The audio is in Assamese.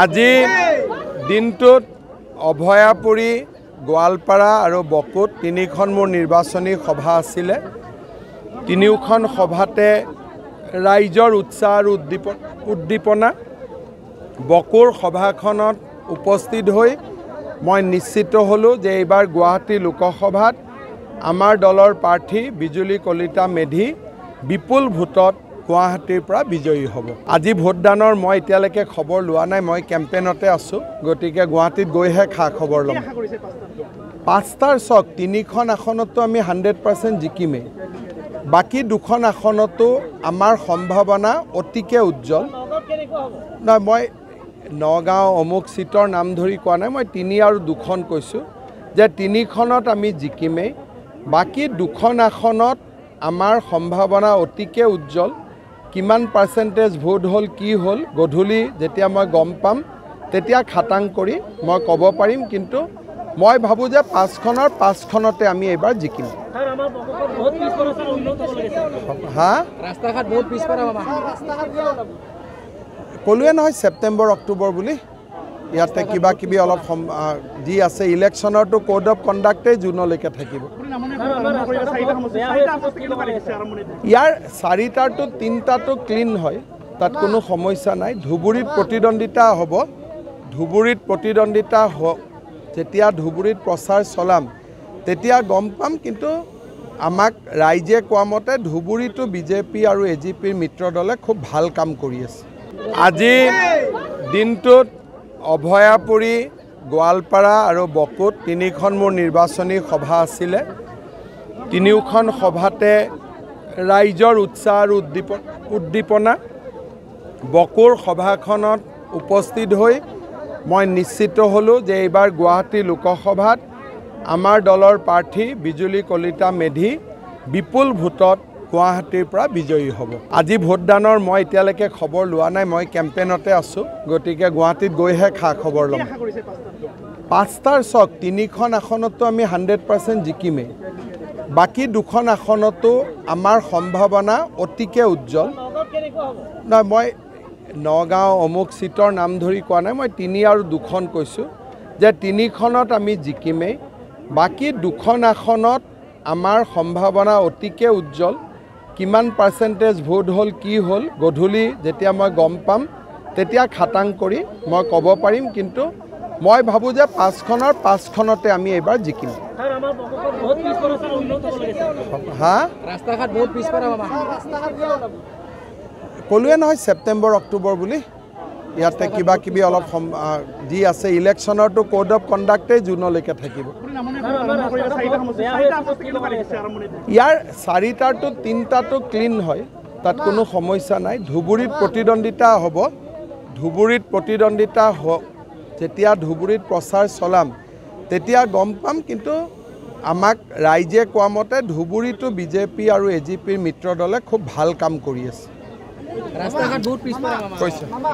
আজি দিনটোত অভয়াপুৰী গোৱালপাৰা আৰু বকুত তিনিখন মোৰ নিৰ্বাচনী সভা আছিলে তিনিওখন সভাতে ৰাইজৰ উৎসাহ আৰু উদ্দীপ উদ্দীপনা বকুৰ সভাখনত উপস্থিত হৈ মই নিশ্চিত হ'লোঁ যে এইবাৰ গুৱাহাটী লোকসভাত আমাৰ দলৰ প্ৰাৰ্থী বিজুলী কলিতা মেধি বিপুল ভোটত গুৱাহাটীৰ পৰা বিজয়ী হ'ব আজি ভোটদানৰ মই এতিয়ালৈকে খবৰ লোৱা নাই মই কেম্পেইনতে আছোঁ গতিকে গুৱাহাটীত গৈহে খা খবৰ ল'ম পাঁচটাৰ চক তিনিখন আসনতো আমি হাণ্ড্ৰেড পাৰ্চেণ্ট জিকিমেই বাকী দুখন আসনতো আমাৰ সম্ভাৱনা অতিকে উজ্জ্বল নহয় মই নগাঁও অমুক ছিটৰ নাম ধৰি কোৱা নাই মই তিনি আৰু দুখন কৈছোঁ যে তিনিখনত আমি জিকিমেই বাকী দুখন আসনত আমাৰ সম্ভাৱনা অতিকে উজ্জ্বল কিমান পাৰ্চেণ্টেজ ভোট হ'ল কি হ'ল গধূলি যেতিয়া মই গম পাম তেতিয়া খাটাং কৰি মই ক'ব পাৰিম কিন্তু মই ভাবোঁ যে পাঁচখনৰ পাঁচখনতে আমি এইবাৰ জিকিম হা ৰাস্তা ক'লোৱে নহয় ছেপ্টেম্বৰ অক্টোবৰ বুলি ইয়াতে কিবা কিবি অলপ যি আছে ইলেকশ্যনৰটো কোড অফ কণ্ডাক্টেই জুনলৈকে থাকিব ইয়াৰ চাৰিটাটো তিনিটাটো ক্লিন হয় তাত কোনো সমস্যা নাই ধুবুৰীত প্ৰতিদ্বন্দ্বিতা হ'ব ধুবুৰীত প্ৰতিদ্বন্দ্বিতা যেতিয়া ধুবুৰীত প্ৰচাৰ চলাম তেতিয়া গম পাম কিন্তু আমাক ৰাইজে কোৱা মতে ধুবুৰীটো বিজেপি আৰু এ জি পিৰ মিত্ৰ দলে খুব ভাল কাম কৰি আছে আজি দিনটোত অভয়াপুৰী গোৱালপাৰা আৰু বকুত তিনিখন মোৰ নিৰ্বাচনী সভা আছিলে তিনিওখন সভাতে ৰাইজৰ উৎসাহ আৰু উদ্দীপ উদ্দীপনা বকুৰ সভাখনত উপস্থিত হৈ মই নিশ্চিত হ'লোঁ যে এইবাৰ গুৱাহাটী লোকসভাত আমাৰ দলৰ প্ৰাৰ্থী বিজুলী কলিতা মেধি বিপুল ভোটত গুৱাহাটীৰ পৰা বিজয়ী হ'ব আজি ভোটদানৰ মই এতিয়ালৈকে খবৰ লোৱা নাই মই কেম্পেইনতে আছোঁ গতিকে গুৱাহাটীত গৈহে খা খবৰ ল'ম পাঁচটাৰ চক তিনিখন আসনতো আমি হাণ্ড্ৰেড পাৰ্চেণ্ট জিকিমেই বাকী দুখন আসনতো আমাৰ সম্ভাৱনা অতিকৈ উজ্জ্বল নহয় মই নগাঁও অমুক ছিটৰ নাম ধৰি কোৱা নাই মই তিনি আৰু দুখন কৈছোঁ যে তিনিখনত আমি জিকিমেই বাকী দুখন আসনত আমাৰ সম্ভাৱনা অতিকৈ উজ্জ্বল কিমান পাৰ্চেণ্টেজ ভোট হ'ল কি হ'ল গধূলি যেতিয়া মই গম পাম তেতিয়া খাটাং কৰি মই ক'ব পাৰিম কিন্তু মই ভাবোঁ যে পাঁচখনৰ পাঁচখনতে আমি এইবাৰ জিকিম হা ৰাস্তা ক'লোৱে নহয় ছেপ্টেম্বৰ অক্টোবৰ বুলি ইয়াতে কিবা কিবি অলপ যি আছে ইলেকশ্যনৰটো কোড অফ কণ্ডাক্টেই জুনলৈকে থাকিব ইয়াৰ চাৰিটাটো তিনিটাটো ক্লিন হয় তাত কোনো সমস্যা নাই ধুবুৰীত প্ৰতিদ্বন্দ্বিতা হ'ব ধুবুৰীত প্ৰতিদ্বন্দ্বিতা হ যেতিয়া ধুবুৰীত প্ৰচাৰ চলাম তেতিয়া গম পাম কিন্তু আমাক ৰাইজে কোৱা মতে ধুবুৰীটো বিজেপি আৰু এ জি পিৰ মিত্ৰ দলে খুব ভাল কাম কৰি আছে কৈছে